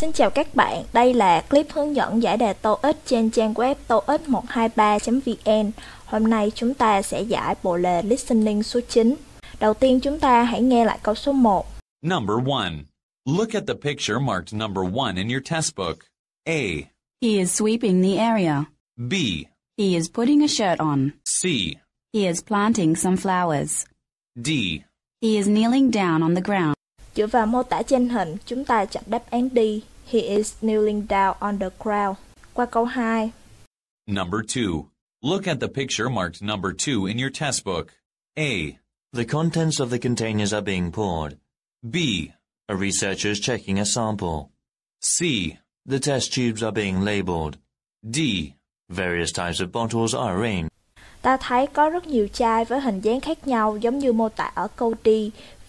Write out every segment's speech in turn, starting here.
Xin chào các bạn, đây là clip hướng dẫn giải đề TOEIC trên trang web toeic123.vn. Hôm nay chúng ta sẽ giải bộ đề Listening số 9. Đầu tiên chúng ta hãy nghe lại câu số 1. Number 1. Look at the picture marked number 1 in your test book. A. He is sweeping the area. B. He is putting a shirt on. C. He is planting some flowers. D. He is kneeling down on the ground. Dựa vào mô tả trên hình, chúng ta chọn đáp án đi. He is kneeling down on the ground. Qua câu 2. Number 2. Look at the picture marked number 2 in your test book. A. The contents of the containers are being poured. B. A researcher is checking a sample. C. The test tubes are being labeled. D. Various types of bottles are arranged. Ta thấy có rất nhiều chai với hình dáng khác nhau giống như mô tả ở câu D.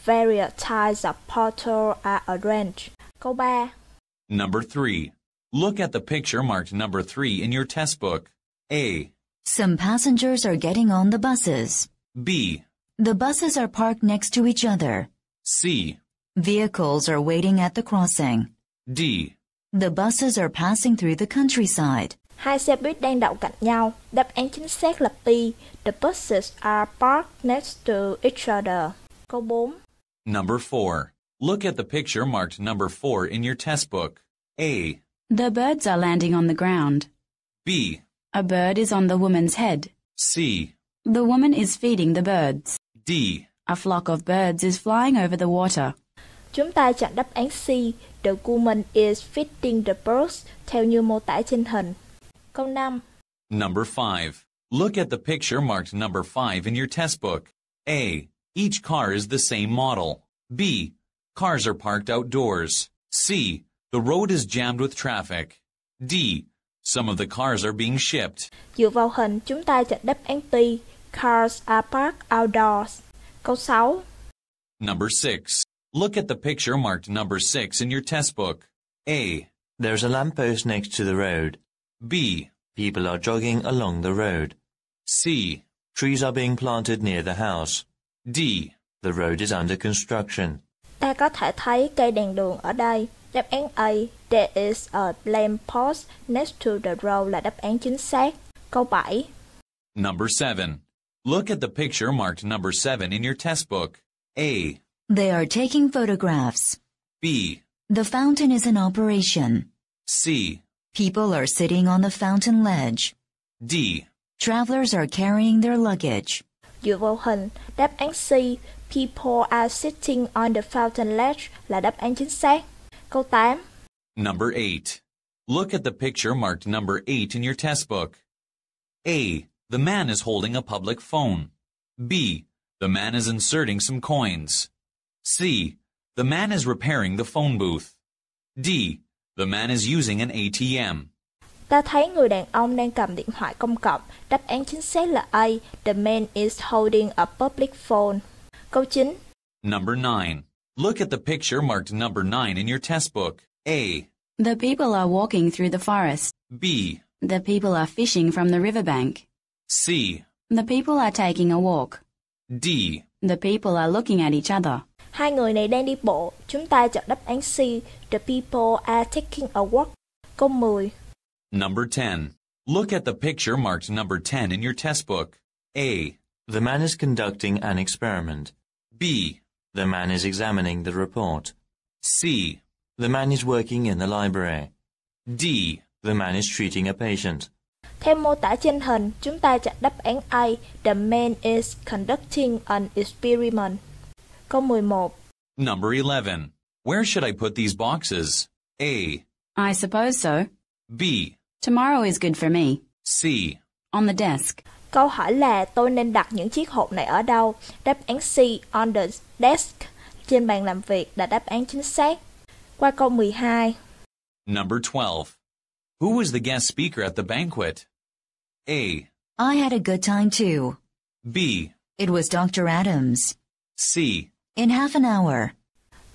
Various types of bottles are arranged. Câu 3. Number 3. Look at the picture marked number 3 in your test book. A. Some passengers are getting on the buses. B. The buses are parked next to each other. C. Vehicles are waiting at the crossing. D. The buses are passing through the countryside. Hai xe buýt đang đậu cạnh nhau. Đáp án chính xác là B. The buses are parked next to each other. Câu 4. Number 4. Look at the picture marked number 4 in your test book. A. The birds are landing on the ground. B. A bird is on the woman's head. C. The woman is feeding the birds. D. A flock of birds is flying over the water. Chúng ta chọn đáp án C. The woman is feeding the birds theo như mô tả trên hình. Câu 5. Number 5. Look at the picture marked number 5 in your test book. A. Each car is the same model. B. Cars are parked outdoors. C. The road is jammed with traffic. D. Some of the cars are being shipped. Dựa vào hình, chúng ta chọn đáp án T. Cars are parked outdoors. Câu 6. Number 6. Look at the picture marked number 6 in your test book. A. There's a lamppost next to the road. B. People are jogging along the road. C. Trees are being planted near the house. D. The road is under construction. Ta có thể thấy cây đèn đường ở đây. Đáp án A, there is a lamp post next to the road là đáp án chính xác. Câu 7. Number 7. Look at the picture marked number 7 in your test book. A. They are taking photographs. B. The fountain is in operation. C. People are sitting on the fountain ledge. D. Travelers are carrying their luggage. Dựa vào hình, đáp án C, people are sitting on the fountain ledge là đáp án chính xác. Câu 8 Number 8. Look at the picture marked number 8 in your test book. A. The man is holding a public phone. B. The man is inserting some coins. C. The man is repairing the phone booth. D. The man is using an ATM. Ta thấy người đàn ông đang cầm điện thoại công cộng. Đáp án chính xác là A. The man is holding a public phone. Câu 9. Number 9. Look at the picture marked number 9 in your test book. A. The people are walking through the forest. B. The people are fishing from the riverbank. C. The people are taking a walk. D. The people are looking at each other. Hai người này đang đi bộ. Chúng ta chọn đáp án C. The people are taking a walk. Câu 10. Number 10. Look at the picture marked number 10 in your test book. A. The man is conducting an experiment. B. The man is examining the report. C. The man is working in the library. D. The man is treating a patient. Theo mô tả trên hình, chúng ta chọn đáp án A. The man is conducting an experiment. Câu 11. Number 11. Where should I put these boxes? A. I suppose so. B. Tomorrow is good for me. C. On the desk. Câu hỏi là tôi nên đặt những chiếc hộp này ở đâu? Đáp án C on the desk trên bàn làm việc là đáp án chính xác. Qua câu 12. Number 12. Who was the guest speaker at the banquet? A. I had a good time too. B. It was Dr. Adams. C. In half an hour.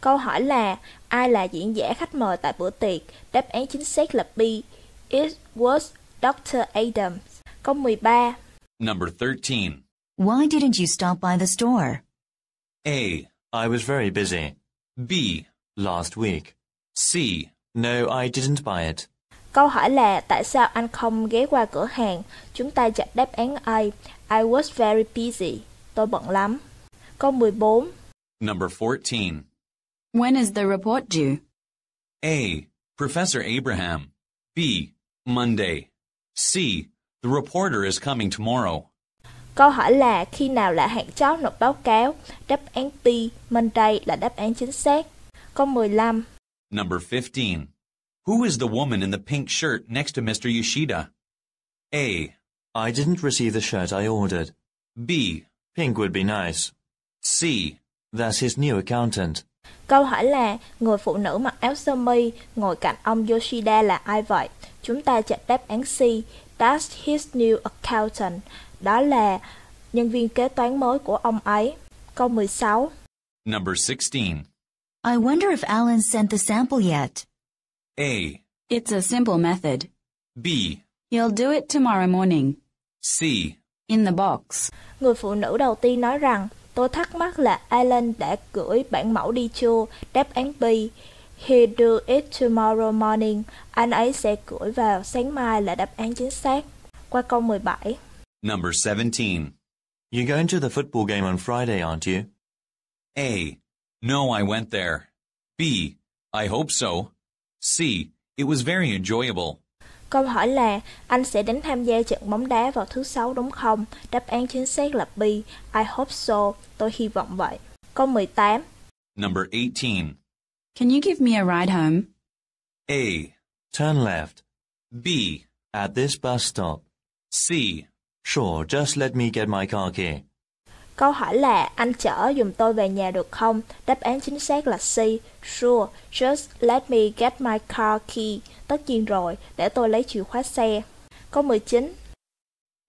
Câu hỏi là ai là diễn giả khách mời tại bữa tiệc? Đáp án chính xác là B. It was Dr. Adams. Câu 13. Number 13. Why didn't you stop by the store? A. I was very busy. B. Last week. C. No, I didn't buy it. Câu hỏi là tại sao anh không ghé qua cửa hàng? Chúng ta chọn đáp án A. I was very busy. Tôi bận lắm. Câu 14. Number 14. When is the report due? A. Professor Abraham. B. Monday. C. The reporter is coming tomorrow. Câu hỏi là khi nào là hạn chót nộp báo cáo? Đáp án T, Monday là đáp án chính xác. Câu 15. Number 15. Who is the woman in the pink shirt next to Mr. Yoshida? A. I didn't receive the shirt I ordered. B. Pink would be nice. C. That's his new accountant. Câu hỏi là người phụ nữ mặc áo sơ mi ngồi cạnh ông Yoshida là ai vậy? Chúng ta chọn đáp án C, That's his new accountant. Đó là nhân viên kế toán mới của ông ấy. Câu 16. Number 16. I wonder if Alan sent the sample yet. A. It's a simple method. B. He'll do it tomorrow morning. C. In the box. Người phụ nữ đầu tiên nói rằng, tôi thắc mắc là Alan đã gửi bản mẫu đi chưa? Đáp án B. He'll do it tomorrow morning. Anh ấy sẽ gửi vào sáng mai là đáp án chính xác. Qua câu 17. Number 17. You're going to the football game on Friday, aren't you? A. No, I went there. B. I hope so. C. It was very enjoyable. Câu hỏi là anh sẽ đến tham gia trận bóng đá vào thứ sáu đúng không? Đáp án chính xác là B. I hope so. Tôi hy vọng vậy. Câu 18. Number 18. Can you give me a ride home? A. Turn left. B. At this bus stop. C. Sure, just let me get my car key. Câu hỏi là anh chở dùm tôi về nhà được không? Đáp án chính xác là C. Sure, just let me get my car key. Tất nhiên rồi, để tôi lấy chìa khóa xe. Câu 19.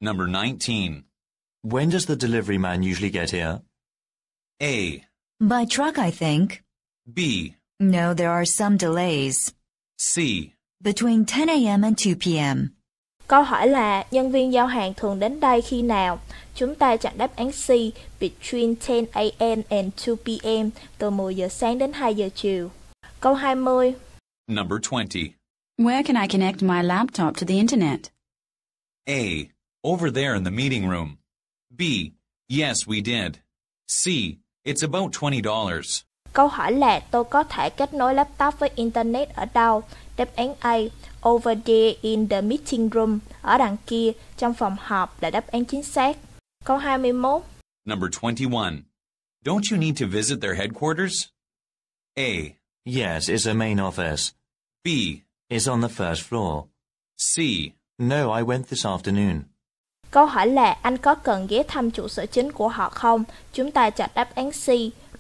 Number 19. When does the delivery man usually get here? A. By truck, I think. B. No, there are some delays. C. Between 10 a.m. and 2 p.m. Câu hỏi là nhân viên giao hàng thường đến đây khi nào? Chúng ta chọn đáp án C between 10 a.m. and 2 p.m. từ 10 giờ sáng đến 2 giờ chiều. Câu 20. Number 20. Where can I connect my laptop to the internet? A. Over there in the meeting room. B. Yes, we did. C. It's about $20. Câu hỏi là tôi có thể kết nối laptop với Internet ở đâu? Đáp án A. Over there in the meeting room. Ở đằng kia, trong phòng họp là đáp án chính xác. Câu 21. Number 21. Don't you need to visit their headquarters? A. Yes, it's a main office. B. It's on the first floor. C. No, I went this afternoon. Câu hỏi là anh có cần ghé thăm trụ sở chính của họ không? Chúng ta chọn đáp án C.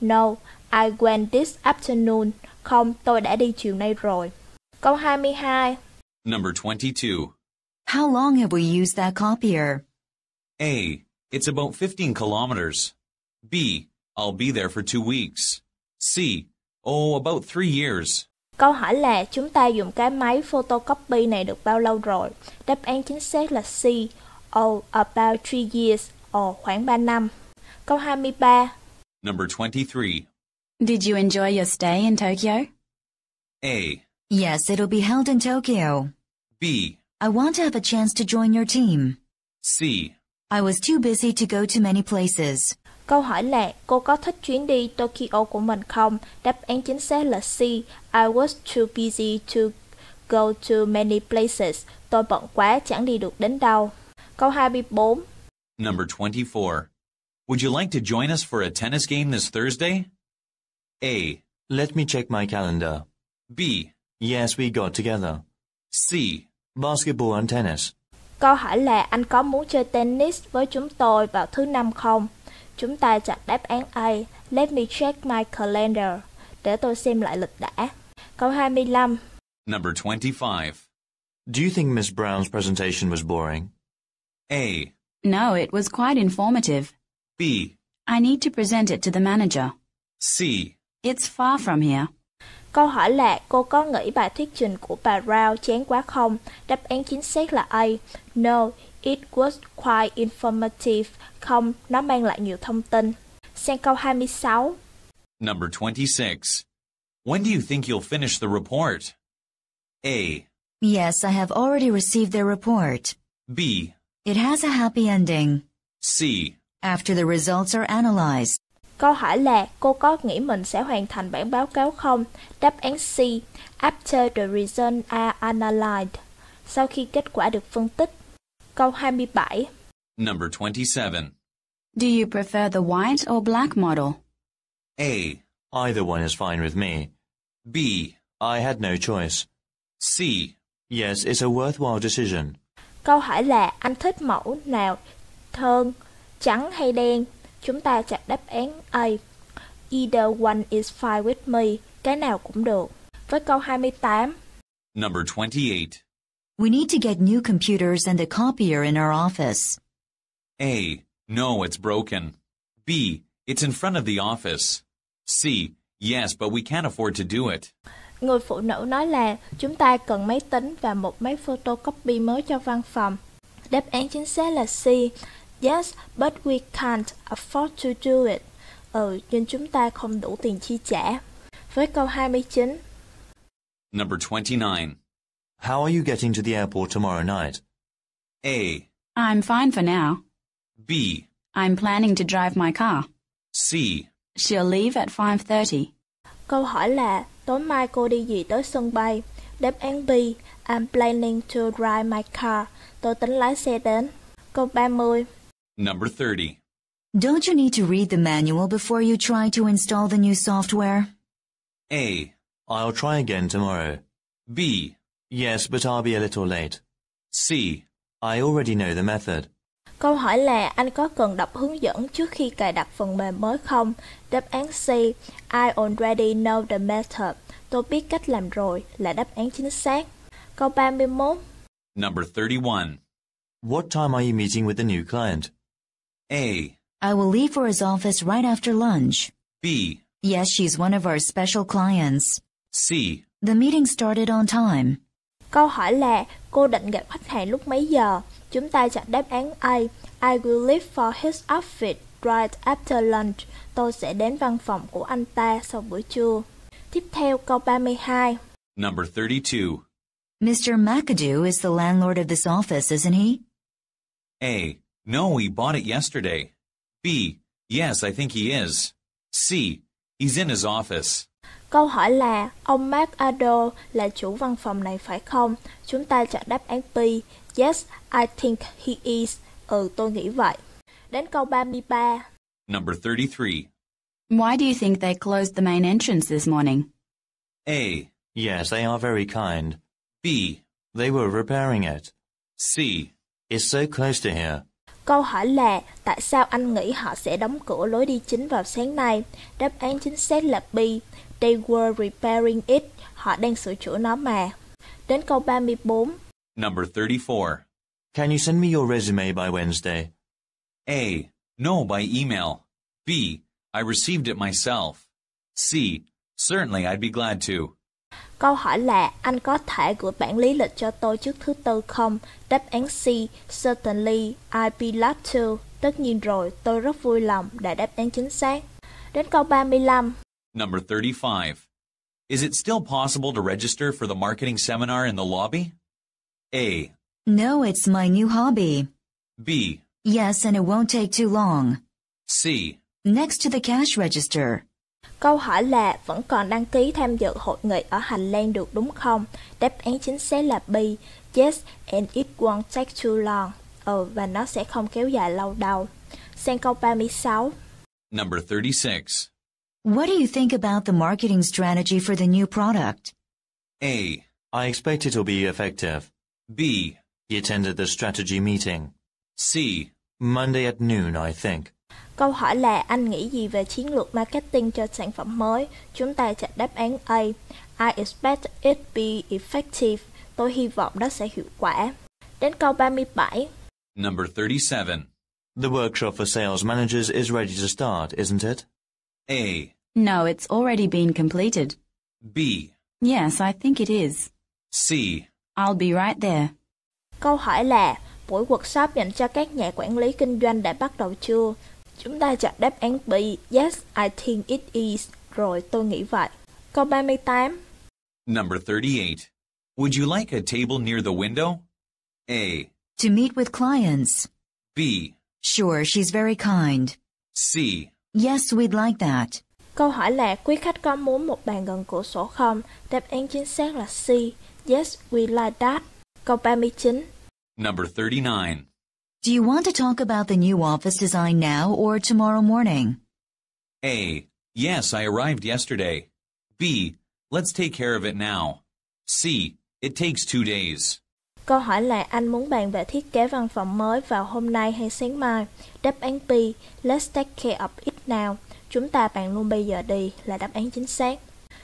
No, I went this afternoon. Không, tôi đã đi chiều nay rồi. Câu 22. Number 22. How long have we used that copier? A. It's about 15 kilometers. B. I'll be there for two weeks. C. Oh, about three years. Câu hỏi là chúng ta dùng cái máy photocopy này được bao lâu rồi? Đáp án chính xác là C. Oh, about three years. oh, khoảng 3 năm. Câu 23. Number 23. Did you enjoy your stay in Tokyo? A. Yes, it'll be held in Tokyo. B. I want to have a chance to join your team. C. I was too busy to go to many places. Câu hỏi là cô có thích chuyến đi Tokyo của mình không? Đáp án chính xác là C. I was too busy to go to many places. Tôi bận quá chẳng đi được đến đâu. Câu 24. Number 24. Would you like to join us for a tennis game this Thursday? A. Let me check my calendar. B. Yes, we got together. C. Basketball and tennis. Câu hỏi là anh có muốn chơi tennis với chúng tôi vào thứ năm không? Chúng ta chọn đáp án A. Let me check my calendar. Để tôi xem lại lịch đã. Câu 25. Number 25. Do you think Miss Brown's presentation was boring? A. No, it was quite informative. B. I need to present it to the manager. C. It's far from here. Câu hỏi là cô có nghĩ bài thuyết trình của bà Rao chán quá không? Đáp án chính xác là A. No, it was quite informative. Không, nó mang lại nhiều thông tin. Sang câu 26. Number 26. When do you think you'll finish the report? A. Yes, I have already received the report. B. It has a happy ending. C. After the results are analyzed. Câu hỏi là cô có nghĩ mình sẽ hoàn thành bản báo cáo không? Đáp án C. After the results are analyzed. Sau khi kết quả được phân tích. Câu 27. Number 27. Do you prefer the white or black model? A. Either one is fine with me. B. I had no choice. C. Yes, it's a worthwhile decision. Câu hỏi là anh thích mẫu nào? Thơn, trắng hay đen? Chúng ta chọn đáp án A. Either one is fine with me. Cái nào cũng được. Với câu 28. Number 28. We need to get new computers and a copier in our office. A. No, it's broken. B. It's in front of the office. C. Yes, but we can't afford to do it. Người phụ nữ nói là chúng ta cần máy tính và một máy photocopy mới cho văn phòng. Đáp án chính xác là C. Yes, but we can't afford to do it. Ừ, nhưng chúng ta không đủ tiền chi trả. Với câu 29. Number 29. How are you getting to the airport tomorrow night? A. I'm fine for now. B. I'm planning to drive my car. C. She'll leave at 5:30. Câu hỏi là tối mai cô đi gì tới sân bay? Đáp án B. I'm planning to drive my car. Tôi tính lái xe đến. Câu 30. Number 30. Don't you need to read the manual before you try to install the new software? A. I'll try again tomorrow. B. Yes, but I'll be a little late. C. I already know the method. Câu hỏi là anh có cần đọc hướng dẫn trước khi cài đặt phần mềm mới không? Đáp án C. I already know the method. Tôi biết cách làm rồi là đáp án chính xác. Câu 31. Number 31. What time are you meeting with the new client? A. I will leave for his office right after lunch. B. Yes, she's one of our special clients. C. The meeting started on time. Câu hỏi là cô định gặp khách hàng lúc mấy giờ? Chúng ta chọn đáp án A. I will leave for his office right after lunch. Tôi sẽ đến văn phòng của anh ta sau bữa trưa. Tiếp theo câu 32. Number 32. Mr. McAdoo is the landlord of this office, isn't he? A. No, he bought it yesterday. B. Yes, I think he is. C. He's in his office. Câu hỏi là ông Mark Ado là chủ văn phòng này phải không? Chúng ta chọn đáp án B. Yes, I think he is. Ừ, tôi nghĩ vậy. Đến câu 33. Number 33. Why do you think they closed the main entrance this morning? A. Yes, they are very kind. B. They were repairing it. C. It's so close to here. Câu hỏi là tại sao anh nghĩ họ sẽ đóng cửa lối đi chính vào sáng nay? Đáp án chính xác là B. They were repairing it. Họ đang sửa chữa nó mà. Đến câu 34. Number 34. Can you send me your resume by Wednesday? A. No by email. B. I received it myself. C. Certainly I'd be glad to. Câu hỏi là anh có thể gửi bản lý lịch cho tôi trước thứ tư không? Đáp án C, certainly, I'd be glad to. Tất nhiên rồi, tôi rất vui lòng đã đáp án chính xác. Đến câu 35. Number 35. Is it still possible to register for the marketing seminar in the lobby? A. No, it's my new hobby. B. Yes, and it won't take too long. C. Next to the cash register. Câu hỏi là vẫn còn đăng ký tham dự hội nghị ở hành lang được đúng không? Đáp án chính xác là B. Yes, and it won't take too long. Ừ, và nó sẽ không kéo dài lâu đâu. Sang câu 36. Number 36. What do you think about the marketing strategy for the new product? A. I expect it will be effective. B. He attended the strategy meeting. C. Monday at noon, I think. Câu hỏi là anh nghĩ gì về chiến lược marketing cho sản phẩm mới? Chúng ta sẽ đáp án A. I expect it be effective. Tôi hy vọng nó sẽ hiệu quả. Đến câu 37. Number 37. The workshop for sales managers is ready to start, isn't it? A. No, it's already been completed. B. Yes, I think it is. C. I'll be right there. Câu hỏi là buổi workshop dành cho các nhà quản lý kinh doanh đã bắt đầu chưa? Chúng ta chọn đáp án B, Yes, I think it is. Rồi tôi nghĩ vậy. Câu 38. Number 38. Would you like a table near the window? A. To meet with clients. B. Sure, she's very kind. C. Yes, we'd like that. Câu hỏi là quý khách có muốn một bàn gần cửa sổ không? Đáp án chính xác là C. Yes, we like that. Câu 39. Number 39. Do you want to talk about the new office design now or tomorrow morning? A. Yes, I arrived yesterday. B. Let's take care of it now. C. It takes two days. Câu hỏi là anh muốn bàn về thiết kế văn phòng mới vào hôm nay hay sáng mai? Đáp án B. Let's take care of it now. Chúng ta bàn luôn bây giờ đi là đáp án chính xác.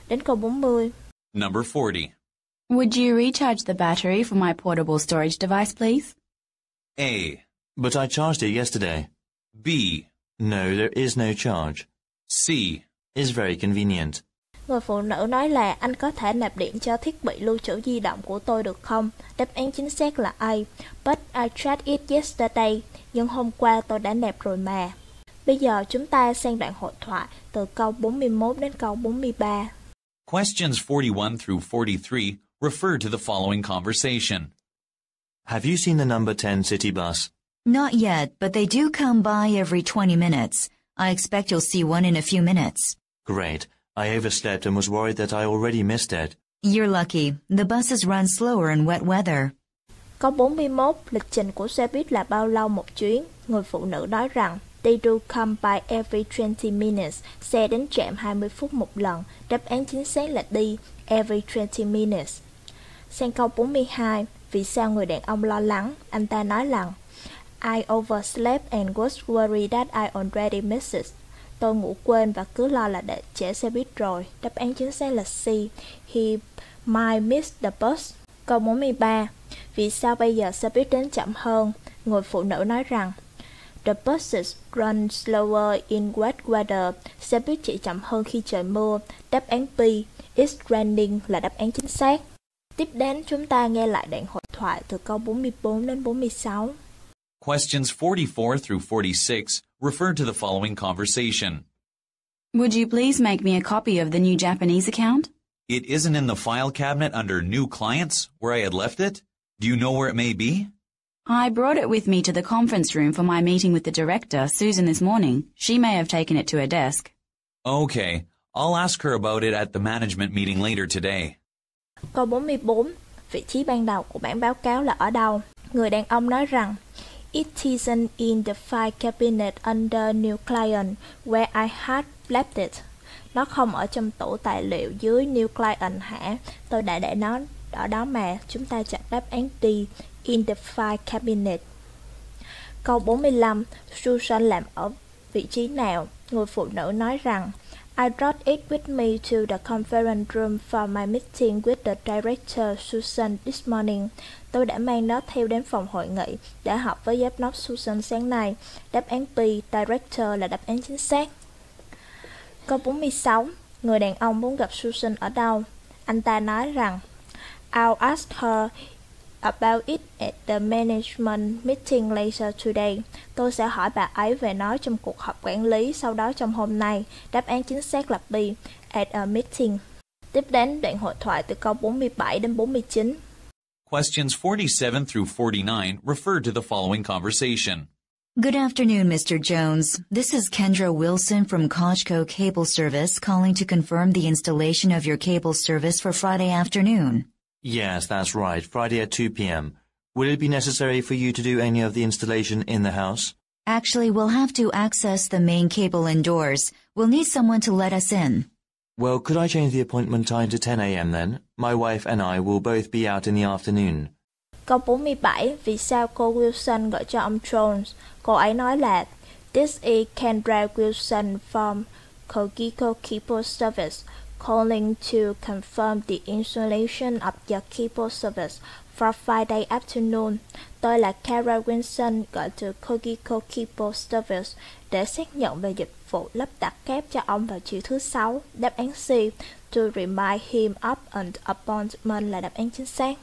Đến câu 40. Number 40. Would you recharge the battery for my portable storage device, please? A. But I charged it yesterday. B. No, there is no charge. C. Is very convenient. Người phụ nữ nói là anh có thể nạp điện cho thiết bị lưu trữ di động của tôi được không? Đáp án chính xác là A. But I tried it yesterday. Nhưng hôm qua tôi đã nạp rồi mà. Bây giờ chúng ta sang đoạn hội thoại từ câu 41 đến câu 43. Questions 41 through 43 refer to the following conversation. Have you seen the number 10 city bus? Not yet, but they do come by every 20 minutes. I expect you'll see one in a few minutes. Great. I overslept and was worried that I already missed it. You're lucky. The buses run slower in wet weather. Có 41, lịch trình của xe buýt là bao lâu một chuyến? Người phụ nữ nói rằng, They do come by every 20 minutes. Xe đến trạm 20 phút một lần. Đáp án chính xác là đi every 20 minutes. Sang câu 42, vì sao người đàn ông lo lắng? Anh ta nói rằng, I overslept and was worried that I already missed it. Tôi ngủ quên và cứ lo là đã trễ xe buýt rồi. Đáp án chính xác là C. He might miss the bus. Câu 43. Vì sao bây giờ xe buýt đến chậm hơn? Người phụ nữ nói rằng The buses run slower in wet weather. Xe buýt chạy chậm hơn khi trời mưa. Đáp án B. It's raining là đáp án chính xác. Tiếp đến chúng ta nghe lại đoạn hội thoại từ câu 44 đến 46. Questions 44 through 46 refer to the following conversation. Would you please make me a copy of the new Japanese account? It isn't in the file cabinet under New Clients, where I had left it. Do you know where it may be? I brought it with me to the conference room for my meeting with the director, Susan, this morning. She may have taken it to her desk. Okay. I'll ask her about it at the management meeting later today. Câu 44. Vị trí ban đầu của bản báo cáo là ở đâu? Người đàn ông nói rằng It isn't in the file cabinet under new client where I had left it. Nó không ở trong tủ tài liệu dưới new client hả? Tôi đã để nó ở đó mà. Chúng ta chọn đáp án D in the file cabinet. Câu 45, Susan làm ở vị trí nào? Người phụ nữ nói rằng I brought it with me to the conference room for my meeting with the director Susan this morning. Tôi đã mang nó theo đến phòng hội nghị để họp với giám đốc Susan sáng nay. Đáp án P, Director là đáp án chính xác. Câu 46. Người đàn ông muốn gặp Susan ở đâu? Anh ta nói rằng I'll ask her about it at the management meeting later today. Tôi sẽ hỏi bà ấy về nó trong cuộc họp quản lý sau đó trong hôm nay. Đáp án chính xác là B, at a meeting. Tiếp đến đoạn hội thoại từ câu 47 đến 49. Questions 47 through 49 refer to the following conversation. Good afternoon, Mr. Jones. This is Kendra Wilson from Kochko Cable Service calling to confirm the installation of your cable service for Friday afternoon. Yes, that's right, Friday at 2 p.m. Will it be necessary for you to do any of the installation in the house? Actually, we'll have to access the main cable indoors. We'll need someone to let us in. Well, could I change the appointment time to 10 a.m. then? My wife and I will both be out in the afternoon. Câu 47. Vì sao cô Wilson gọi cho ông Jones? Cô ấy nói là This is Kendra Wilson from Kogiko Keeper Service calling to confirm the installation of your Keeper Service for Friday afternoon. Tôi là Kara Wilson gọi từ Kogiko Keeper Service để xác nhận về dịch vụ lắp đặt kép cho ông vào chiều thứ sáu. Đáp án C to remind him of an appointment là đáp án chính xác.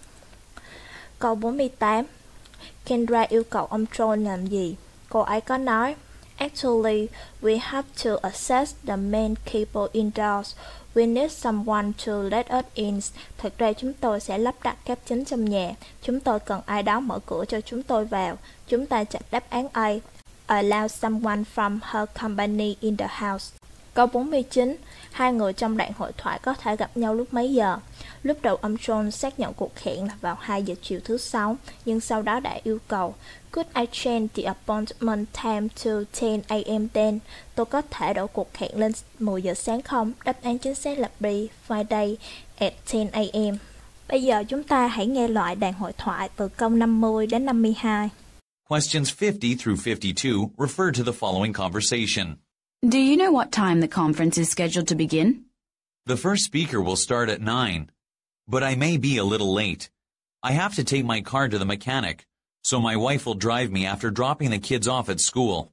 Câu 48 Kendra yêu cầu ông John làm gì? Cô ấy có nói Actually, we have to assess the main people indoors. We need someone to let us in. Thực ra chúng tôi sẽ lắp đặt cáp chính trong nhà. Chúng tôi cần ai đó mở cửa cho chúng tôi vào. Chúng ta chọn đáp án A. Allow someone from her company in the house. Câu 49. Hai người trong đoạn hội thoại có thể gặp nhau lúc mấy giờ? Lúc đầu ông John xác nhận cuộc hẹn là vào 2 giờ chiều thứ sáu, nhưng sau đó đã yêu cầu Could I change the appointment time to 10 a.m. then? Tôi có thể đổi cuộc hẹn lên 10 giờ sáng không? Đáp án chính xác là B, Friday at 10 a.m. Bây giờ chúng ta hãy nghe loại đoạn hội thoại từ câu 50 đến 52. Questions 50 through 52 refer to the following conversation. Do you know what time the conference is scheduled to begin? The first speaker will start at 9, but I may be a little late. I have to take my car to the mechanic, so my wife will drive me after dropping the kids off at school.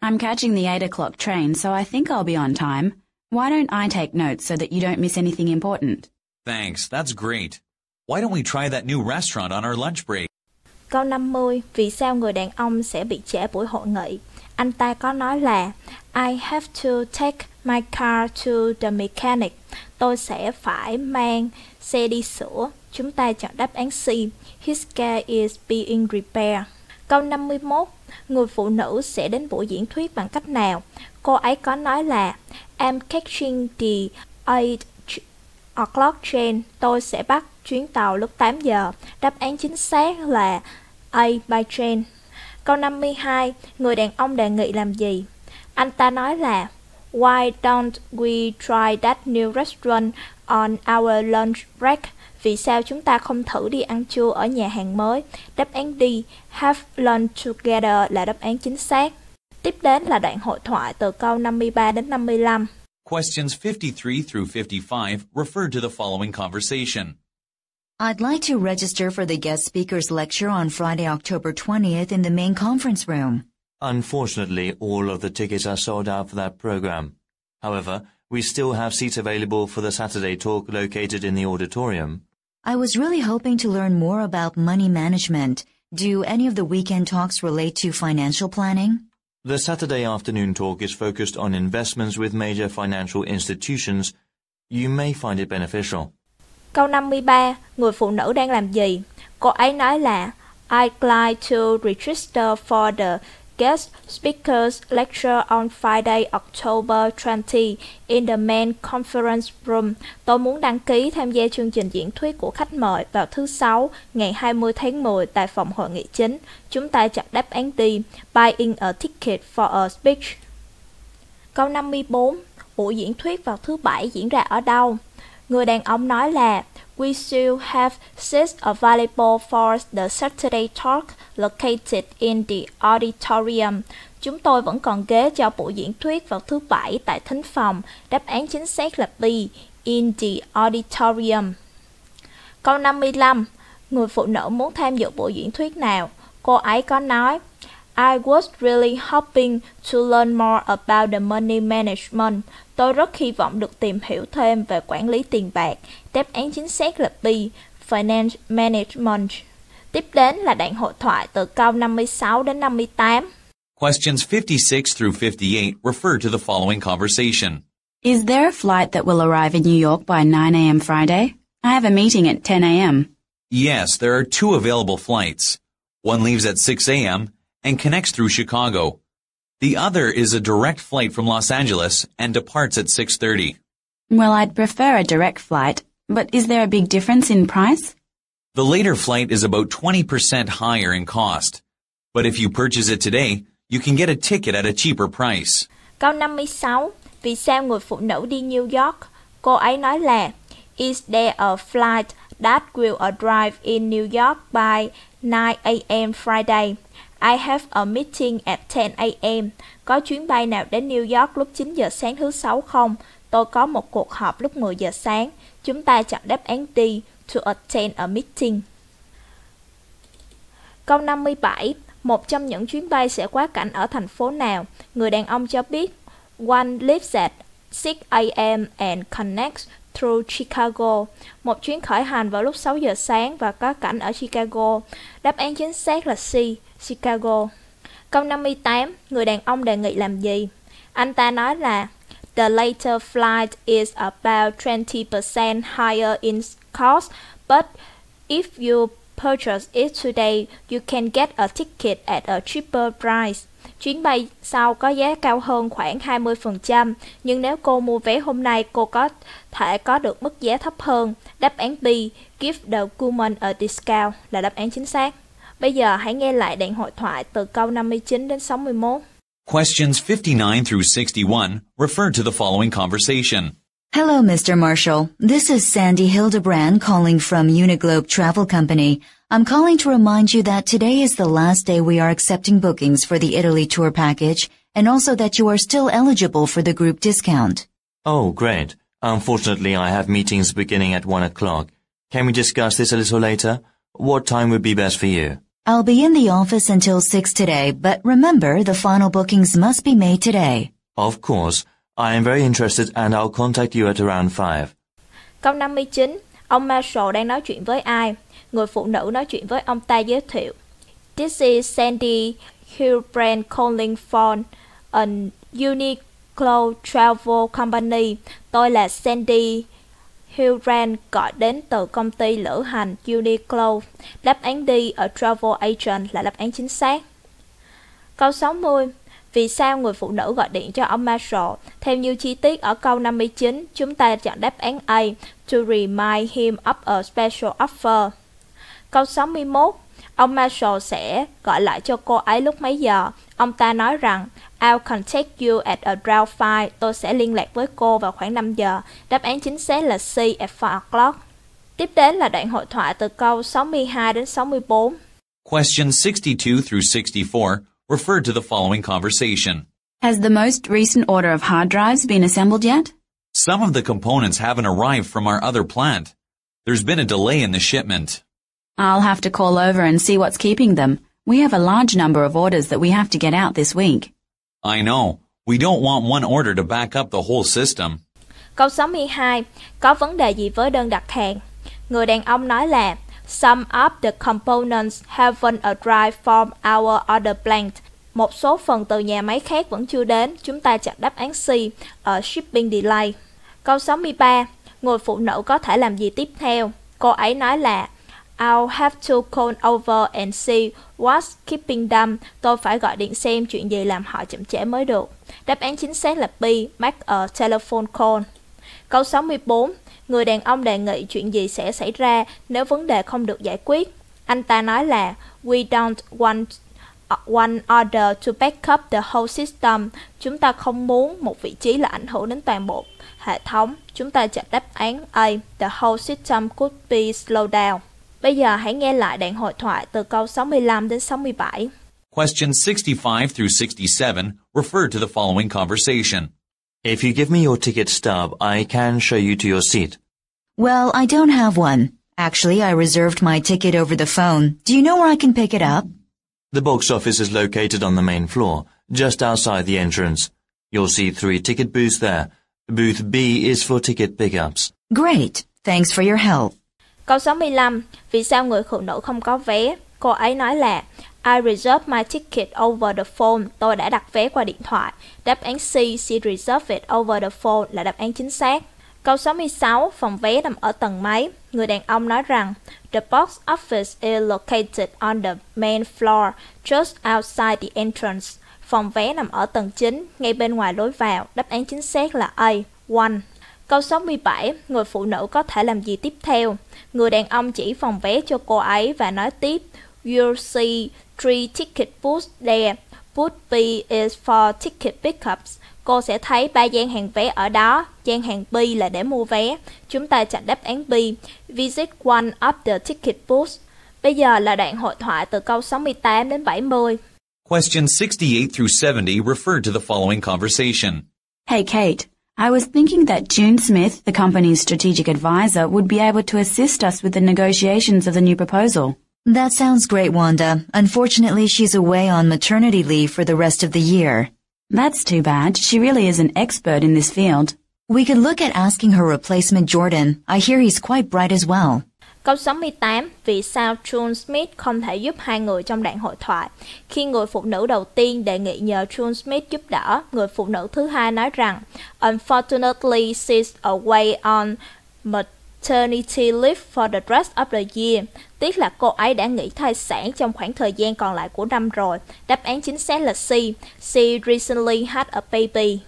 I'm catching the 8 o'clock train, so I think I'll be on time. Why don't I take notes so that you don't miss anything important? Thanks, that's great. Why don't we try that new restaurant on our lunch break? Câu 50. Vì sao người đàn ông sẽ bị trễ buổi hội nghị? anh ta có nói là I have to take my car to the mechanic. Tôi sẽ phải mang xe đi sửa. Chúng ta chọn đáp án C. His car is being repaired. Câu 51. Người phụ nữ sẽ đến buổi diễn thuyết bằng cách nào? Cô ấy có nói là I'm catching the 8 o'clock train. Tôi sẽ bắt chuyến tàu lúc 8 giờ. Đáp án chính xác là A by train. Câu 52, người đàn ông đề nghị làm gì? Anh ta nói là Why don't we try that new restaurant on our lunch break? Vì sao chúng ta không thử đi ăn trưa ở nhà hàng mới? Đáp án D, have lunch together là đáp án chính xác. Tiếp đến là đoạn hội thoại từ câu 53 đến 55. Questions 53 through 55 refer to the following conversation. I'd like to register for the guest speaker's lecture on Friday, October 20th in the main conference room. Unfortunately, all of the tickets are sold out for that program. However, we still have seats available for the Saturday talk located in the auditorium. I was really hoping to learn more about money management. Do any of the weekend talks relate to financial planning? The Saturday afternoon talk is focused on investments with major financial institutions. You may find it beneficial. Câu 53, người phụ nữ đang làm gì? Cô ấy nói là I'd like to register for the guest speakers lecture on Friday, October 20 in the main conference room. Tôi muốn đăng ký tham gia chương trình diễn thuyết của khách mời vào thứ Sáu, ngày 20 tháng 10 tại phòng hội nghị chính. Chúng ta chọn đáp án D, buying a ticket for a speech. Câu 54. Buổi diễn thuyết vào thứ Bảy diễn ra ở đâu? Người đàn ông nói là We still have seats available for the Saturday talk located in the auditorium. Chúng tôi vẫn còn ghế cho buổi diễn thuyết vào thứ Bảy tại thính phòng. Đáp án chính xác là B, in the auditorium. Câu 55. Người phụ nữ muốn tham dự buổi diễn thuyết nào? Cô ấy có nói, I was really hoping to learn more about the money management. Tôi rất hy vọng được tìm hiểu thêm về quản lý tiền bạc, đáp án chính xác là B, Finance Management. Tiếp đến là đoạn hội thoại từ câu 56 đến 58. Questions 56 through 58 refer to the following conversation. Is there a flight that will arrive in New York by 9 a.m. Friday? I have a meeting at 10 a.m. Yes, there are two available flights. One leaves at 6 a.m. and connects through Chicago. The other is a direct flight from Los Angeles and departs at 6.30. Well, I'd prefer a direct flight, but is there a big difference in price? The later flight is about 20% higher in cost. But if you purchase it today, you can get a ticket at a cheaper price. Câu 56. Vì sao người phụ nữ đi New York? Cô ấy nói là Is there a flight that will arrive in New York by 9 a.m. Friday? I have a meeting at 10 a.m. Có chuyến bay nào đến New York lúc 9 giờ sáng thứ sáu không? Tôi có một cuộc họp lúc 10 giờ sáng. Chúng ta chọn đáp án D, to attend a meeting. Câu 57. Một trong những chuyến bay sẽ quá cảnh ở thành phố nào? Người đàn ông cho biết, One leaves at 6 a.m. and connects through Chicago. Một chuyến khởi hành vào lúc 6 giờ sáng và có cảnh ở Chicago. Đáp án chính xác là C. Chicago. Câu 58, người đàn ông đề nghị làm gì? Anh ta nói là The later flight is about 20% higher in cost, but if you purchase it today, you can get a ticket at a cheaper price. Chuyến bay sau có giá cao hơn khoảng 20%, nhưng nếu cô mua vé hôm nay, cô có thể có được mức giá thấp hơn. Đáp án B, give the woman a discount là đáp án chính xác. Bây giờ hãy nghe lại đoạn hội thoại từ câu 59 đến 61. Questions 59 through 61 refer to the following conversation. Hello, Mr. Marshall. This is Sandy Hildebrand calling from Uniglobe Travel Company. I'm calling to remind you that today is the last day we are accepting bookings for the Italy tour package and also that you are still eligible for the group discount. Oh, great. Unfortunately, I have meetings beginning at one o'clock. Can we discuss this a little later? What time would be best for you? I'll be in the office until 6 today, but remember the final bookings must be made today. Of course. I am very interested and I'll contact you at around 5. Câu 59. Ông Marshall đang nói chuyện với ai? Người phụ nữ nói chuyện với ông ta giới thiệu. This is Sandy Hilbrand calling from an Uniqlo travel company. Tôi là Sandy Hilbrand gọi đến từ công ty lữ hành Uniqlo. Đáp án đi ở Travel Agent là đáp án chính xác. Câu 60. Vì sao người phụ nữ gọi điện cho ông Marshall? Theo như chi tiết ở câu 59, chúng ta chọn đáp án A, to remind him of a special offer. Câu 61. Ông Marshall sẽ gọi lại cho cô ấy lúc mấy giờ? Ông ta nói rằng I'll contact you at around 5. Tôi sẽ liên lạc với cô vào khoảng 5 giờ. Đáp án chính xác là C at four o'clock. Tiếp đến là đoạn hội thoại từ câu 62 đến 64. Question 62 through 64 refer to the following conversation. Has the most recent order of hard drives been assembled yet? Some of the components haven't arrived from our other plant. There's been a delay in the shipment. I'll have to call over and see what's keeping them. We have a large number of orders that we have to get out this week. I know. We don't want one order to back up the whole system. Câu 62. Có vấn đề gì với đơn đặt hàng? Người đàn ông nói là Some of the components haven't arrived from our order plant. Một số phần từ nhà máy khác vẫn chưa đến. Chúng ta chọn đáp án C ở shipping delay. Câu 63. Người phụ nữ có thể làm gì tiếp theo? Cô ấy nói là I'll have to call over and see what's keeping them. Tôi phải gọi điện xem chuyện gì làm họ chậm trễ mới được. Đáp án chính xác là B, make a telephone call. Câu 64. Người đàn ông đề nghị chuyện gì sẽ xảy ra nếu vấn đề không được giải quyết. Anh ta nói là We don't want uh, one order to back up the whole system. Chúng ta không muốn một vị trí là ảnh hưởng đến toàn bộ hệ thống. Chúng ta chọn đáp án A. The whole system could be slowed down. Bây giờ hãy nghe lại đoạn hội thoại từ câu 65 đến 67. 65 through 67 refer to the following conversation. If you give me your ticket stub, I can show you to your seat. Well, I don't have one. Actually, I reserved my ticket over the phone. Do you know where I can pick it up? The box office is located on the main floor, just outside the entrance. You'll see three ticket booths there. Booth B is for ticket pickups. Great. Thanks for your help. Câu 65. Vì sao người khổ nữ không có vé? Cô ấy nói là I reserved my ticket over the phone. Tôi đã đặt vé qua điện thoại. Đáp án C, she reserved it over the phone là đáp án chính xác. Câu 66, phòng vé nằm ở tầng mấy? Người đàn ông nói rằng The box office is located on the main floor, just outside the entrance. Phòng vé nằm ở tầng 9, ngay bên ngoài lối vào. Đáp án chính xác là A, 1. Câu 67, người phụ nữ có thể làm gì tiếp theo? Người đàn ông chỉ phòng vé cho cô ấy và nói tiếp, You'll see three ticket booths there. Booth B is for ticket pickups. Cô sẽ thấy ba gian hàng vé ở đó. Gian hàng B là để mua vé. Chúng ta chọn đáp án B. Visit one of the ticket booths. Bây giờ là đoạn hội thoại từ câu 68 đến 70. Questions 68 through 70 refer to the following conversation. Hey Kate, I was thinking that June Smith, the company's strategic advisor, would be able to assist us with the negotiations of the new proposal. That sounds great, Wanda. Unfortunately, she's away on maternity leave for the rest of the year. That's too bad. She really is an expert in this field. We could look at asking her replacement Jordan. I hear he's quite bright as well. Câu 68, vì sao June Smith không thể giúp hai người trong đoạn hội thoại? Khi người phụ nữ đầu tiên đề nghị nhờ June Smith giúp đỡ, người phụ nữ thứ hai nói rằng Unfortunately, she's away on maternity leave for the rest of the year. Tiếc là cô ấy đã nghỉ thai sản trong khoảng thời gian còn lại của năm rồi. Đáp án chính xác là C. She recently had a baby.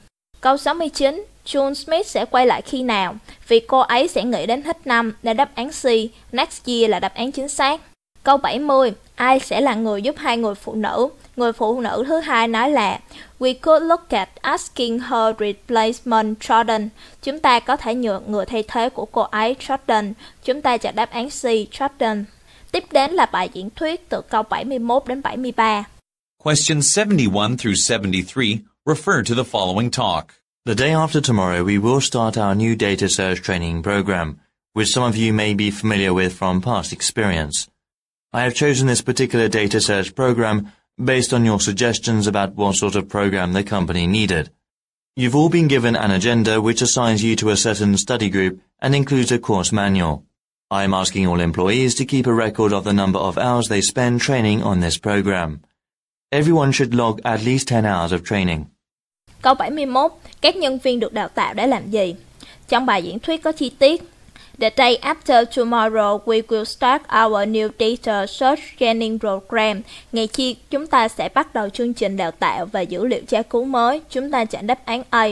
Câu 69. June Smith sẽ quay lại khi nào, vì cô ấy sẽ nghĩ đến hết năm nên đáp án C, next year là đáp án chính xác. Câu 70, ai sẽ là người giúp hai người phụ nữ? Người phụ nữ thứ hai nói là We could look at asking her replacement Jordan. Chúng ta có thể nhượng người thay thế của cô ấy Jordan. Chúng ta chọn đáp án C, Jordan. Tiếp đến là bài diễn thuyết từ câu 71 đến 73. Questions 71 through 73 refer to the following talk. The day after tomorrow, we will start our new data search training program, which some of you may be familiar with from past experience. I have chosen this particular data search program based on your suggestions about what sort of program the company needed. You've all been given an agenda which assigns you to a certain study group and includes a course manual. I am asking all employees to keep a record of the number of hours they spend training on this program. Everyone should log at least 10 hours of training. Câu 71. Các nhân viên được đào tạo để làm gì? Trong bài diễn thuyết có chi tiết The day after tomorrow, we will start our new data search training program. Ngày kia, chúng ta sẽ bắt đầu chương trình đào tạo và dữ liệu tra cứu mới. Chúng ta chọn đáp án A,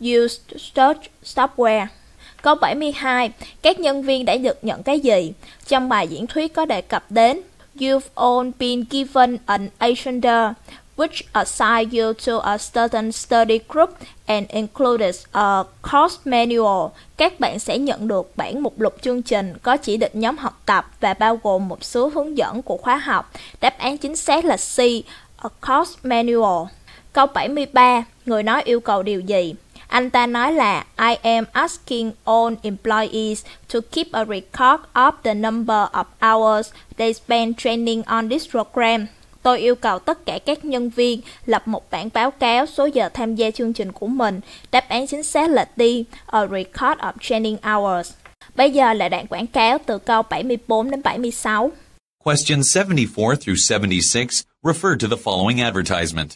Use Search Software. Câu 72. Các nhân viên đã được nhận cái gì? Trong bài diễn thuyết có đề cập đến You've all been given an agenda which assign you to a certain study group and includes a uh, course manual. Các bạn sẽ nhận được bản mục lục chương trình có chỉ định nhóm học tập và bao gồm một số hướng dẫn của khóa học. Đáp án chính xác là C, a course manual. Câu 73, người nói yêu cầu điều gì? Anh ta nói là I am asking all employees to keep a record of the number of hours they spend training on this program. Tôi yêu cầu tất cả các nhân viên lập một bản báo cáo số giờ tham gia chương trình của mình. Đáp án chính xác là D, a record of training hours. Bây giờ là đoạn quảng cáo từ câu 74 đến 76. Question 74 through 76 refer to the following advertisement.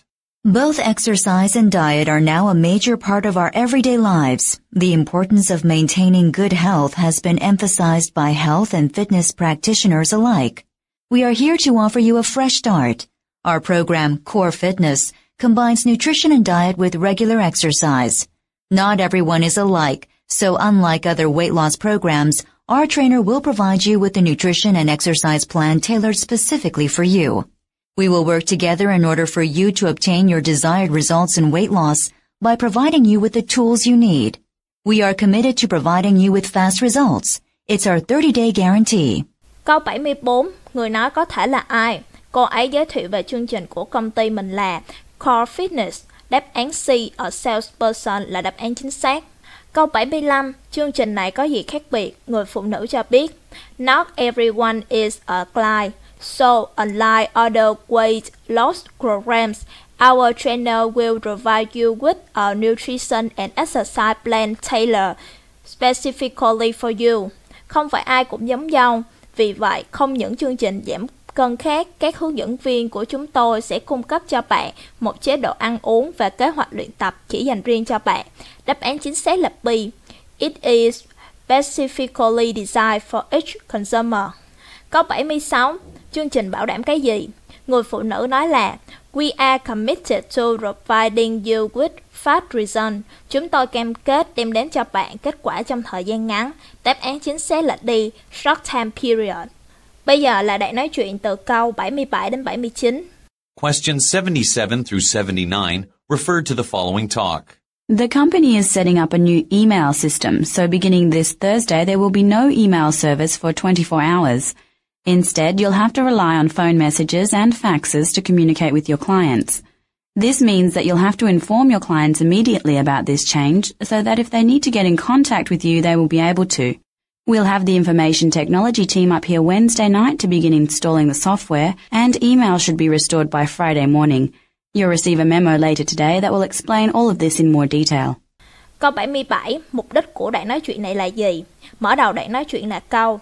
Both exercise and diet are now a major part of our everyday lives. The importance of maintaining good health has been emphasized by health and fitness practitioners alike. We are here to offer you a fresh start. Our program, Core Fitness, combines nutrition and diet with regular exercise. Not everyone is alike, so unlike other weight loss programs, our trainer will provide you with a nutrition and exercise plan tailored specifically for you. We will work together in order for you to obtain your desired results in weight loss by providing you with the tools you need. We are committed to providing you with fast results. It's our 30-day guarantee. Câu 74 Người nói có thể là ai? Cô ấy giới thiệu về chương trình của công ty mình là Core Fitness. Đáp án C ở salesperson là đáp án chính xác. Câu 75, chương trình này có gì khác biệt? Người phụ nữ cho biết. Not everyone is a client. So, unlike other weight loss programs, our trainer will provide you with a nutrition and exercise plan tailored specifically for you. Không phải ai cũng giống nhau. Vì vậy, không những chương trình giảm cân khác, các hướng dẫn viên của chúng tôi sẽ cung cấp cho bạn một chế độ ăn uống và kế hoạch luyện tập chỉ dành riêng cho bạn. Đáp án chính xác là B. It is specifically designed for each consumer. Câu 76. Chương trình bảo đảm cái gì? Người phụ nữ nói là We are committed to providing you with Fast Reason. Chúng tôi cam kết đem đến cho bạn kết quả trong thời gian ngắn. Đáp án chính xác là đi. Short Time Period. Bây giờ là đại nói chuyện từ câu 77 đến 79. Question 77 through 79 referred to the following talk. The company is setting up a new email system, so beginning this Thursday there will be no email service for 24 hours. Instead, you'll have to rely on phone messages and faxes to communicate with your clients. This means that you'll have to inform your clients immediately about this change so that if they need to get in contact with you, they will be able to. We'll have the information technology team up here Wednesday night to begin installing the software, and email should be restored by Friday morning. You'll receive a memo later today that will explain all of this in more detail. Câu 77, mục đích của đoạn nói chuyện này là gì? Mở đầu đoạn nói chuyện là câu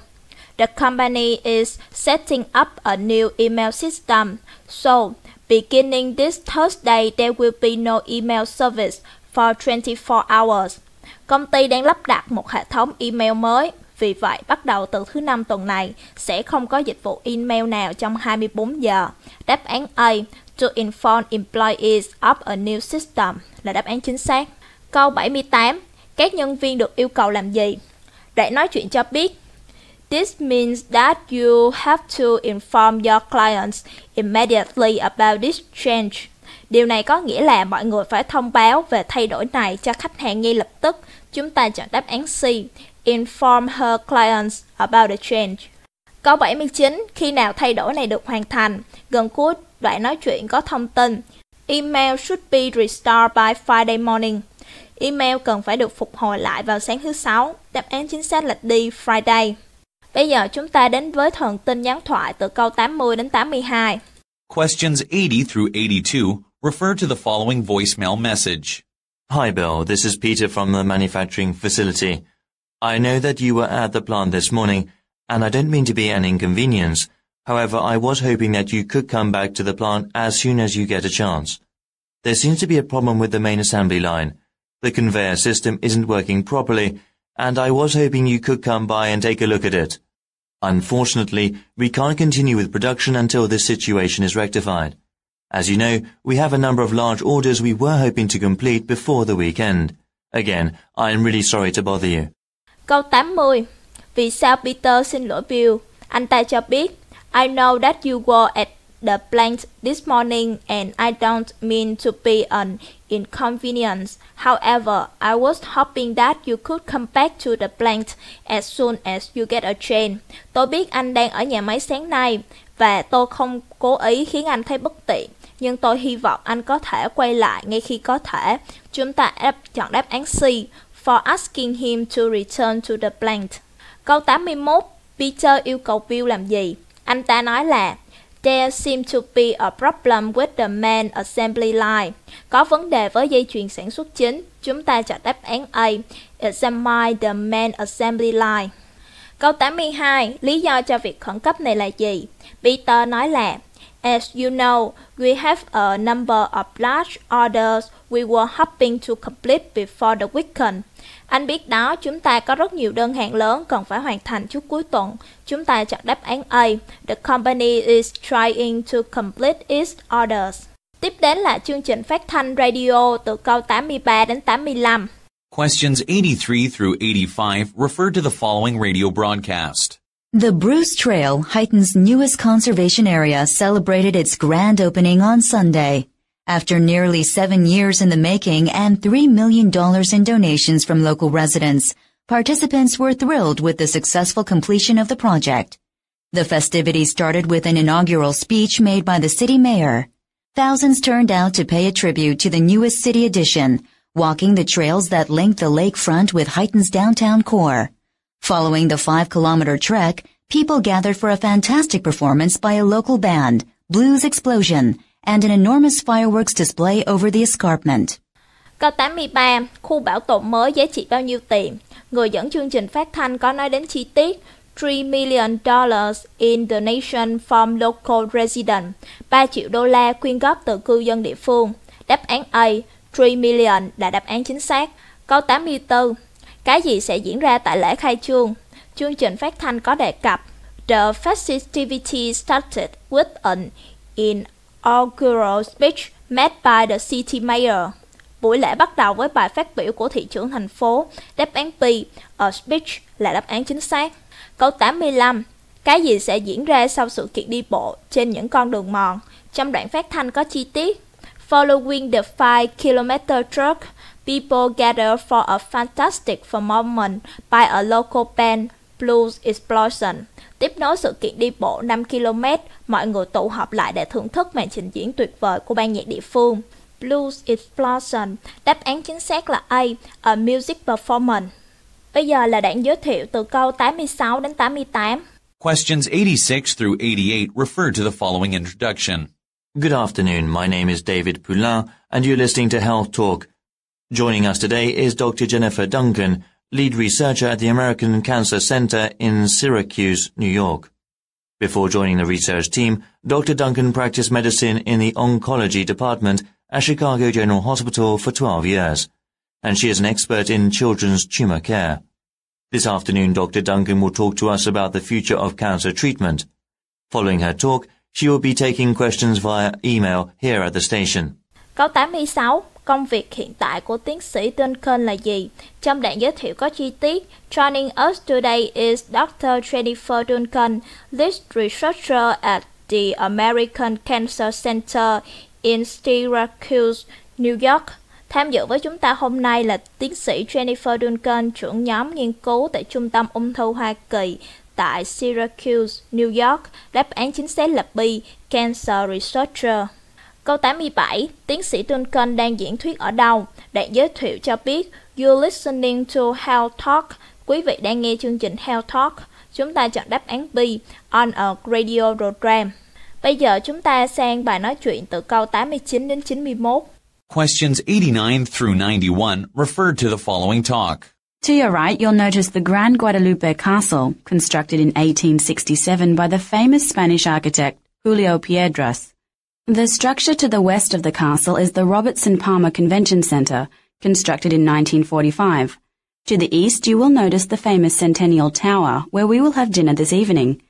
The company is setting up a new email system, so Beginning this Thursday, there will be no email service for 24 hours. Công ty đang lắp đặt một hệ thống email mới, vì vậy bắt đầu từ thứ năm tuần này sẽ không có dịch vụ email nào trong 24 giờ. Đáp án A, to inform employees of a new system là đáp án chính xác. Câu 78, các nhân viên được yêu cầu làm gì? Để nói chuyện cho biết, This means that you have to inform your clients immediately about this change. Điều này có nghĩa là mọi người phải thông báo về thay đổi này cho khách hàng ngay lập tức. Chúng ta chọn đáp án C, inform her clients about the change. Câu 79, khi nào thay đổi này được hoàn thành? Gần cuối đoạn nói chuyện có thông tin. Email should be restored by Friday morning. Email cần phải được phục hồi lại vào sáng thứ sáu. Đáp án chính xác là D, Friday. Bây giờ chúng ta đến với thần tin nhắn thoại từ câu 80 đến 82. Questions 80 through 82 refer to the following voicemail message. Hi Bill, this is Peter from the manufacturing facility. I know that you were at the plant this morning, and I don't mean to be an inconvenience. However, I was hoping that you could come back to the plant as soon as you get a chance. There seems to be a problem with the main assembly line. The conveyor system isn't working properly, and I was hoping you could come by and take a look at it. Unfortunately, we can't continue with production until this situation is rectified. As you know, we have a number of large orders we were hoping to complete before the weekend. Again, I am really sorry to bother you. Câu 80. Vì sao Peter xin lỗi Bill? Anh ta cho biết, I know that you were at the plant this morning and I don't mean to be an inconvenience. However, I was hoping that you could come back to the plant as soon as you get a train. Tôi biết anh đang ở nhà máy sáng nay và tôi không cố ý khiến anh thấy bất tiện. Nhưng tôi hy vọng anh có thể quay lại ngay khi có thể. Chúng ta chọn đáp án C for asking him to return to the plant. Câu 81. Peter yêu cầu Bill làm gì? Anh ta nói là There seems to be a problem with the main assembly line. Có vấn đề với dây chuyền sản xuất chính. Chúng ta chọn đáp án A. Examine the main assembly line. Câu 82. Lý do cho việc khẩn cấp này là gì? Peter nói là As you know, we have a number of large orders we were hoping to complete before the weekend. Anh biết đó, chúng ta có rất nhiều đơn hàng lớn cần phải hoàn thành trước cuối tuần. Chúng ta chọn đáp án A. The company is trying to complete its orders. Tiếp đến là chương trình phát thanh radio từ câu 83 đến 85. Questions 83 through 85 refer to the following radio broadcast. The Bruce Trail, Hytten's newest conservation area, celebrated its grand opening on Sunday. After nearly seven years in the making and $3 million in donations from local residents, participants were thrilled with the successful completion of the project. The festivities started with an inaugural speech made by the city mayor. Thousands turned out to pay a tribute to the newest city addition, walking the trails that link the lakefront with Heighton's downtown core. Following the five-kilometer trek, people gathered for a fantastic performance by a local band, Blues Explosion, and an enormous fireworks display over the escarpment. Câu 83, khu bảo tồn mới giá trị bao nhiêu tiền? Người dẫn chương trình phát thanh có nói đến chi tiết 3 million dollars in donation from local resident, 3 triệu đô la quyên góp từ cư dân địa phương. Đáp án A, 3 million là đáp án chính xác. Câu 84, cái gì sẽ diễn ra tại lễ khai trương? Chương trình phát thanh có đề cập The festivity started with an in inaugural speech made by the city mayor. Buổi lễ bắt đầu với bài phát biểu của thị trưởng thành phố. Đáp án B, a speech là đáp án chính xác. Câu 85. Cái gì sẽ diễn ra sau sự kiện đi bộ trên những con đường mòn? Trong đoạn phát thanh có chi tiết. Following the 5 kilometer truck, people gather for a fantastic performance by a local band, Blues Explosion. Tiếp nối sự kiện đi bộ 5 km, mọi người tụ họp lại để thưởng thức màn trình diễn tuyệt vời của ban nhạc địa phương. Blues Explosion, đáp án chính xác là A, A Music Performance. Bây giờ là đoạn giới thiệu từ câu 86 đến 88. Questions 86 through 88 refer to the following introduction. Good afternoon. My name is David Poulain, and you're listening to Health Talk. Joining us today is Dr. Jennifer Duncan, lead researcher at the American Cancer Center in Syracuse, New York. Before joining the research team, Dr. Duncan practiced medicine in the oncology department at Chicago General Hospital for 12 years, and she is an expert in children's tumor care. This afternoon, Dr. Duncan will talk to us about the future of cancer treatment. Following her talk, she will be taking questions via email here at the station. 86 công việc hiện tại của tiến sĩ Duncan là gì. Trong đoạn giới thiệu có chi tiết, Joining us today is Dr. Jennifer Duncan, lead researcher at the American Cancer Center in Syracuse, New York. Tham dự với chúng ta hôm nay là tiến sĩ Jennifer Duncan, trưởng nhóm nghiên cứu tại Trung tâm Ung thư Hoa Kỳ tại Syracuse, New York. Đáp án chính xác là B, Cancer Researcher. Câu 87, tiến sĩ Duncan đang diễn thuyết ở đâu? Đoạn giới thiệu cho biết, You're listening to Health Talk. Quý vị đang nghe chương trình Health Talk. Chúng ta chọn đáp án B, on a radio program. Bây giờ chúng ta sang bài nói chuyện từ câu 89 đến 91. Questions 89 through 91 refer to the following talk. To your right, you'll notice the Grand Guadalupe Castle, constructed in 1867 by the famous Spanish architect Julio Piedras. The structure to the west of the castle is the Robertson Palmer Convention Center, constructed in 1945. To the east, you will notice the famous Centennial Tower, where we will have dinner this evening.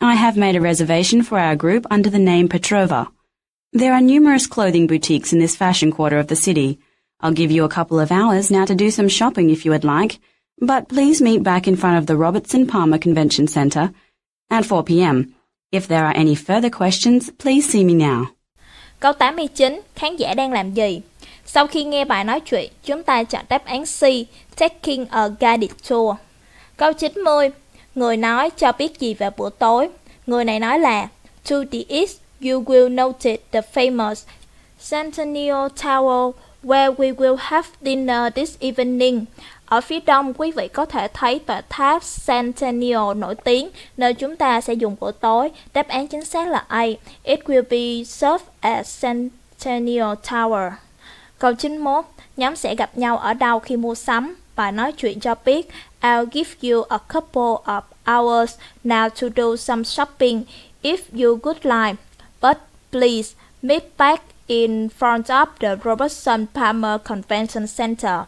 I have made a reservation for our group under the name Petrova. There are numerous clothing boutiques in this fashion quarter of the city. I'll give you a couple of hours now to do some shopping if you would like, but please meet back in front of the Robertson Palmer Convention Center at 4 p.m. If there are any further questions, please see me now. Câu 89, khán giả đang làm gì? Sau khi nghe bài nói chuyện, chúng ta chọn đáp án C, taking a guided tour. Câu 90, người nói cho biết gì về buổi tối? Người này nói là To the east, you will notice the famous Centennial Tower where we will have dinner this evening. Ở phía đông, quý vị có thể thấy tòa tháp Centennial nổi tiếng, nơi chúng ta sẽ dùng bữa tối. Đáp án chính xác là A. It will be served at Centennial Tower. Câu 91. Nhóm sẽ gặp nhau ở đâu khi mua sắm? Và nói chuyện cho biết, I'll give you a couple of hours now to do some shopping if you good like. But please meet back in front of the Robertson Palmer Convention Center.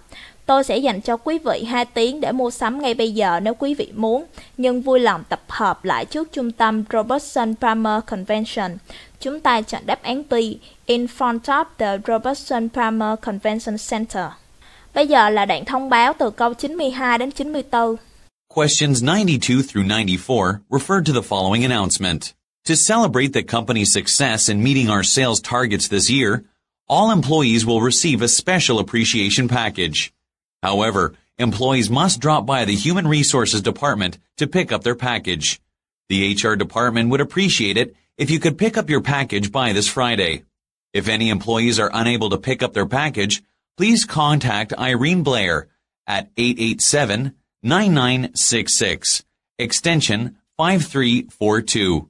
Tôi sẽ dành cho quý vị 2 tiếng để mua sắm ngay bây giờ nếu quý vị muốn, nhưng vui lòng tập hợp lại trước trung tâm Robertson Palmer Convention. Chúng ta chọn đáp án B in front of the Robertson Palmer Convention Center. Bây giờ là đoạn thông báo từ câu 92 đến 94. Questions 92 through 94 refer to the following announcement. To celebrate the company's success in meeting our sales targets this year, all employees will receive a special appreciation package. However, employees must drop by the Human Resources Department to pick up their package. The HR department would appreciate it if you could pick up your package by this Friday. If any employees are unable to pick up their package, please contact Irene Blair at 887-9966, extension 5342.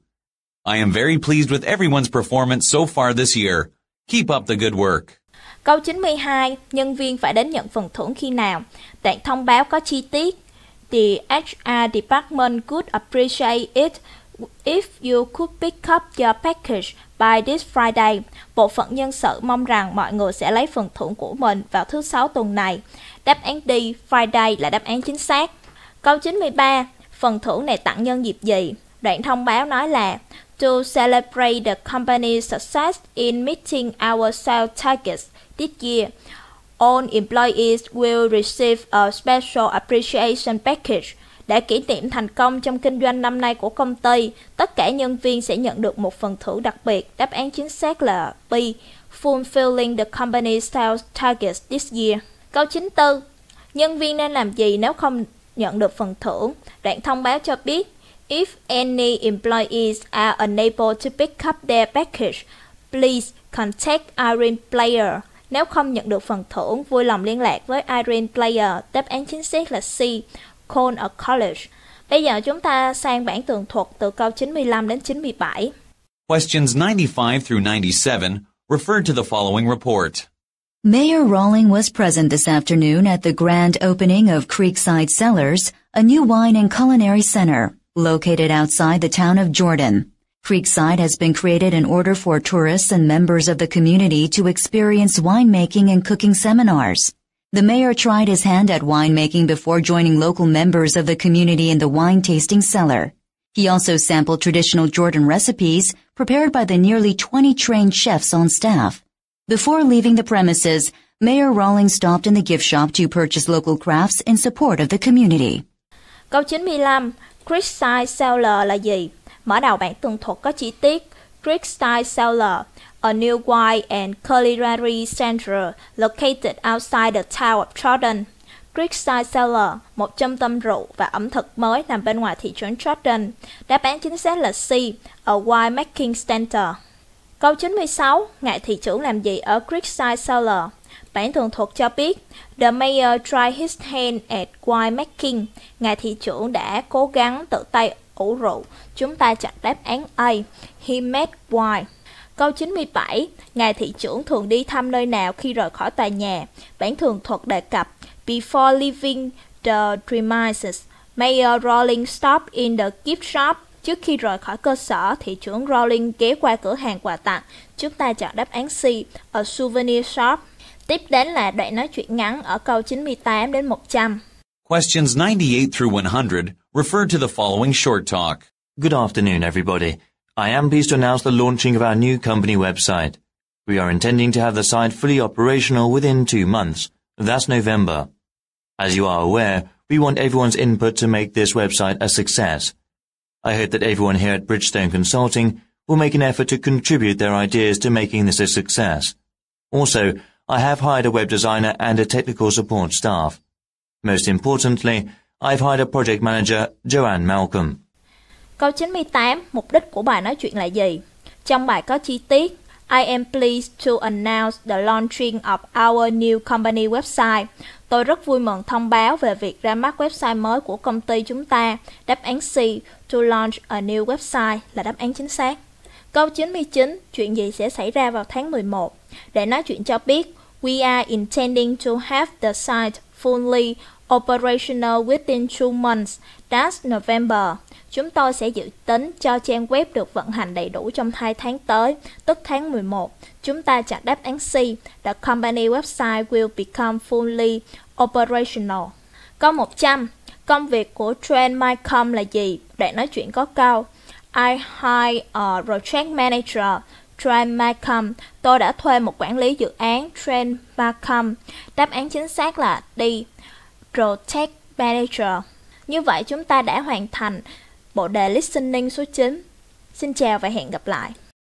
I am very pleased with everyone's performance so far this year. Keep up the good work. Câu 92, nhân viên phải đến nhận phần thưởng khi nào? Đoạn thông báo có chi tiết. The HR department could appreciate it if you could pick up your package by this Friday. Bộ phận nhân sự mong rằng mọi người sẽ lấy phần thưởng của mình vào thứ sáu tuần này. Đáp án D, Friday là đáp án chính xác. Câu 93, phần thưởng này tặng nhân dịp gì? Đoạn thông báo nói là to celebrate the company's success in meeting our sales targets this year. All employees will receive a special appreciation package. Để kỷ niệm thành công trong kinh doanh năm nay của công ty, tất cả nhân viên sẽ nhận được một phần thưởng đặc biệt. Đáp án chính xác là B. Fulfilling the company's sales targets this year. Câu 94. Nhân viên nên làm gì nếu không nhận được phần thưởng? Đoạn thông báo cho biết, If any employees are unable to pick up their package, please contact Irene Player. Nếu không nhận được phần thưởng, vui lòng liên lạc với Irene Player, đáp án chính xác là C, Cone ở College. Bây giờ chúng ta sang bản tường thuật từ câu 95 đến 97. Questions 95 through 97 refer to the following report. Mayor Rawling was present this afternoon at the grand opening of Creekside Cellars, a new wine and culinary center located outside the town of Jordan. Creekside has been created in order for tourists and members of the community to experience winemaking and cooking seminars. The mayor tried his hand at winemaking before joining local members of the community in the wine tasting cellar. He also sampled traditional Jordan recipes prepared by the nearly 20 trained chefs on staff. Before leaving the premises, Mayor Rawlings stopped in the gift shop to purchase local crafts in support of the community. Câu 95, Creekside Cellar là gì? Mở đầu bản tường thuật có chi tiết Greek Style Cellar, a new wine and culinary center located outside the town of Jordan. Greek Style Cellar, một trung tâm rượu và ẩm thực mới nằm bên ngoài thị trấn Jordan. Đáp án chính xác là C, a wine making center. Câu 96, ngại thị trưởng làm gì ở Greek Style Cellar? Bản tường thuật cho biết, The mayor tried his hand at wine making. Ngài thị trưởng đã cố gắng tự tay ủ rượu Chúng ta chọn đáp án A. He met why. Câu 97, ngài thị trưởng thường đi thăm nơi nào khi rời khỏi tòa nhà? Bản thường thuật đề cập Before leaving the premises, Mayor Rowling stopped in the gift shop. Trước khi rời khỏi cơ sở, thị trưởng Rowling ghé qua cửa hàng quà tặng. Chúng ta chọn đáp án C, a souvenir shop. Tiếp đến là đoạn nói chuyện ngắn ở câu 98 đến 100. Questions 98 through 100 refer to the following short talk. Good afternoon, everybody. I am pleased to announce the launching of our new company website. We are intending to have the site fully operational within two months. That's November. As you are aware, we want everyone's input to make this website a success. I hope that everyone here at Bridgestone Consulting will make an effort to contribute their ideas to making this a success. Also, I have hired a web designer and a technical support staff. Most importantly, I've hired a project manager, Joanne Malcolm. Câu 98, mục đích của bài nói chuyện là gì? Trong bài có chi tiết I am pleased to announce the launching of our new company website. Tôi rất vui mừng thông báo về việc ra mắt website mới của công ty chúng ta. Đáp án C, to launch a new website là đáp án chính xác. Câu 99, chuyện gì sẽ xảy ra vào tháng 11? Để nói chuyện cho biết, we are intending to have the site fully operational within two months, that's November. Chúng tôi sẽ dự tính cho trang web được vận hành đầy đủ trong 2 tháng tới, tức tháng 11. Chúng ta chọn đáp án C, the company website will become fully operational. Câu 100, công việc của Trend Mycom là gì? Đoạn nói chuyện có câu, I hire a project manager Trend Markham. Tôi đã thuê một quản lý dự án Trend Markham. Đáp án chính xác là D. Project Manager. Như vậy chúng ta đã hoàn thành bộ đề listening số 9. Xin chào và hẹn gặp lại.